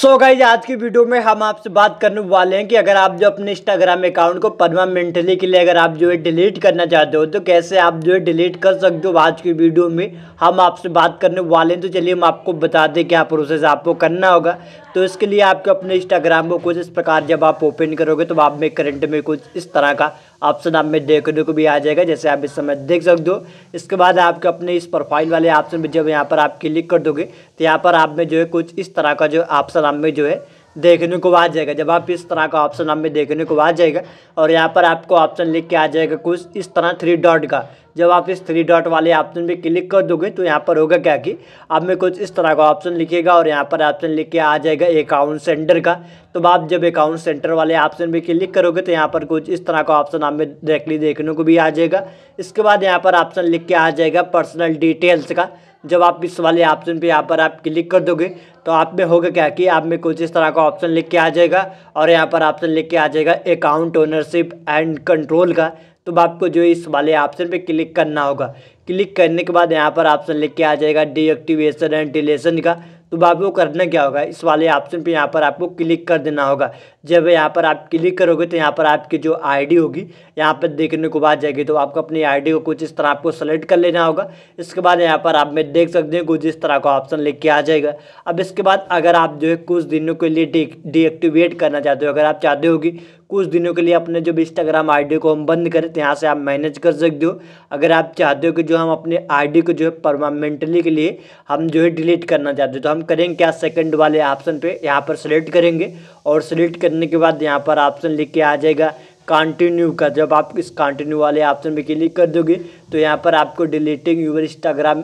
सो so guys आज की video में हम आपसे बात करने वाले हैं कि अगर आप जो अपने इंस्टाग्राम अकाउंट को परमानेंटली के लिए अगर आप जो है डिलीट करना चाहते हो तो कैसे आप जो है डिलीट कर सकते हो आज की वीडियो में हम आपसे बात करने वाले हैं तो चलिए हम आपको बता दें क्या प्रोसेस आपको करना होगा तो इसके लिए आपको अपने इंस्टाग्राम को कुछ इस प्रकार जब आप ओपन करोगे तो आप में करंट में कुछ इस तरह का ऑप्शन आप में देखने को भी आ जाएगा जैसे आप इस समय देख सकते हो इसके बाद आपके अपने इस प्रोफाइल वाले ऑप्शन में जब यहाँ पर आप क्लिक कर दोगे तो यहाँ पर आप में जो है कुछ इस तरह का जो ऑप्शन आप में जो है देखने को आ जाएगा जब आप इस तरह का ऑप्शन हमें देखने को आ जाएगा और यहाँ पर आपको ऑप्शन लिख के आ जाएगा कुछ इस तरह थ्री डॉट का जब आप इस थ्री डॉट वाले ऑप्शन पे क्लिक कर दोगे तो यहाँ पर होगा क्या कि आप में कुछ इस तरह का ऑप्शन लिखेगा और यहाँ पर ऑप्शन लिख के आ जाएगा अकाउंट सेंटर का तो आप जब अकाउंट सेंटर वाले ऑप्शन पे क्लिक करोगे तो यहाँ पर कुछ इस तरह का ऑप्शन आप में डायरेक्टली देखने को भी आ जाएगा इसके बाद यहाँ पर ऑप्शन लिख के आ जाएगा पर्सनल डिटेल्स का जब आप इस वाले ऑप्शन पे यहाँ पर आप क्लिक कर दोगे तो आप में होगा क्या कि आप में कुछ इस तरह का ऑप्शन लिख के आ जाएगा और यहाँ पर ऑप्शन लिख के आ जाएगा अकाउंट ओनरशिप एंड कंट्रोल का तो आपको जो इस वाले ऑप्शन पे क्लिक करना होगा क्लिक करने के बाद यहाँ पर ऑप्शन लिख के आ जाएगा डीएक्टिवेशन एंड डिलेशन का तो बाबू करना क्या होगा इस वाले ऑप्शन पे यहाँ पर आपको क्लिक कर देना होगा जब यहाँ पर आप क्लिक करोगे तो यहाँ पर आपकी जो आईडी होगी यहाँ पर देखने को बाद जाएगी तो आपको अपनी आईडी को कुछ इस तरह आपको सेलेक्ट कर लेना होगा इसके बाद यहाँ पर आप में देख सकते हैं कुछ इस तरह का ऑप्शन लेके आ जाएगा अब इसके बाद अगर आप जो है कुछ दिनों के लिए डीएक्टिवेट करना चाहते हो अगर आप चाहते होगी कुछ दिनों के लिए अपने जो इंस्टाग्राम आईडी को हम बंद करें तो यहाँ से आप मैनेज कर सकते हो अगर आप चाहते हो कि जो हम अपने आईडी को जो है परमानेंटली के लिए हम जो है डिलीट करना चाहते हो तो हम करेंगे क्या सेकंड वाले ऑप्शन पे यहाँ पर सेलेक्ट करेंगे और सेलेक्ट करने के बाद यहाँ पर ऑप्शन लिख के आ जाएगा कंटिन्यू का जब आप इस कंटिन्यू वाले ऑप्शन पर क्लिक कर दोगे तो यहाँ पर आपको डिलीटिंग यूर इंस्टाग्राम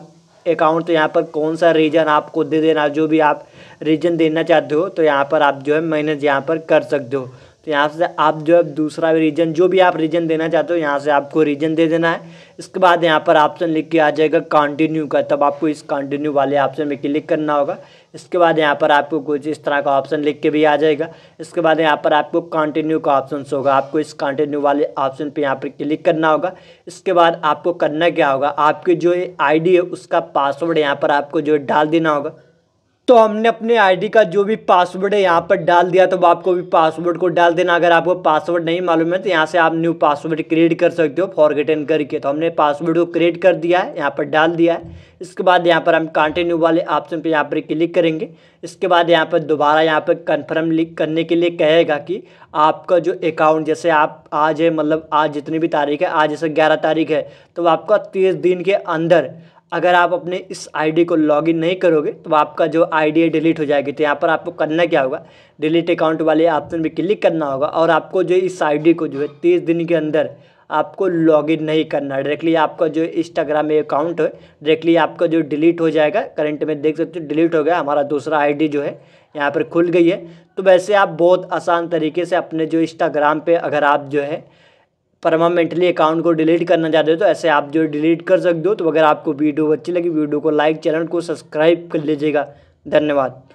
अकाउंट तो यहाँ पर कौन सा रीजन आपको दे देना जो भी आप रीजन देना चाहते हो तो यहाँ पर आप जो है मैनेज यहाँ पर कर सकते हो तो यहाँ से आप जो है दूसरा रीजन जो भी आप रीजन देना चाहते हो यहाँ से आपको रीजन दे देना है इसके बाद यहाँ पर ऑप्शन लिख के आ जाएगा कंटिन्यू का तब आपको इस कंटिन्यू वाले ऑप्शन में क्लिक करना होगा इसके बाद यहाँ पर आपको कुछ इस तरह का ऑप्शन लिख के भी आ जाएगा इसके बाद यहाँ पर आपको कंटिन्यू का ऑप्शन होगा आपको इस कंटिन्यू वाले ऑप्शन पे यहाँ पर क्लिक करना होगा इसके बाद आपको करना क्या होगा आपकी जो आईडी है उसका पासवर्ड यहाँ पर आपको जो डाल देना होगा तो हमने अपने आईडी का जो भी पासवर्ड है यहाँ पर डाल दिया तो आपको भी पासवर्ड को डाल देना अगर आपको पासवर्ड नहीं मालूम है तो यहाँ से आप न्यू पासवर्ड क्रिएट कर सकते हो फॉरगेटन करके तो हमने पासवर्ड को क्रिएट कर दिया है यहाँ पर डाल दिया है इसके बाद यहाँ पर हम कंटिन्यू वाले ऑप्शन पे यहाँ पर क्लिक करेंगे इसके बाद यहाँ पर दोबारा यहाँ पर कन्फर्म लिक करने के लिए कहेगा कि आपका जो अकाउंट जैसे आप आज है मतलब आज जितनी भी तारीख है आज जैसे ग्यारह तारीख है तो आपका तीस दिन के अंदर अगर आप अपने इस आईडी को लॉगिन नहीं करोगे तो आपका जो आईडी है डिलीट हो जाएगी तो यहाँ पर आपको करना क्या होगा डिलीट अकाउंट वाले ऑप्शन पर क्लिक करना होगा और आपको जो इस आईडी को जो है तीस दिन के अंदर आपको लॉगिन नहीं करना है डायरेक्टली आपका जो इंस्टाग्राम में अकाउंट है डायरेक्टली आपका जो डिलीट हो जाएगा करंट में देख सकते हो डिलीट हो गया हमारा दूसरा आईडी जो है यहाँ पर खुल गई है तो वैसे आप बहुत आसान तरीके से अपने जो इंस्टाग्राम पे अगर आप जो है परमानेंटली अकाउंट को डिलीट करना चाहते हो तो ऐसे आप जो डिलीट कर सकते हो तो अगर आपको वीडियो अच्छी लगी वीडियो को लाइक चैनल को सब्सक्राइब कर लीजिएगा धन्यवाद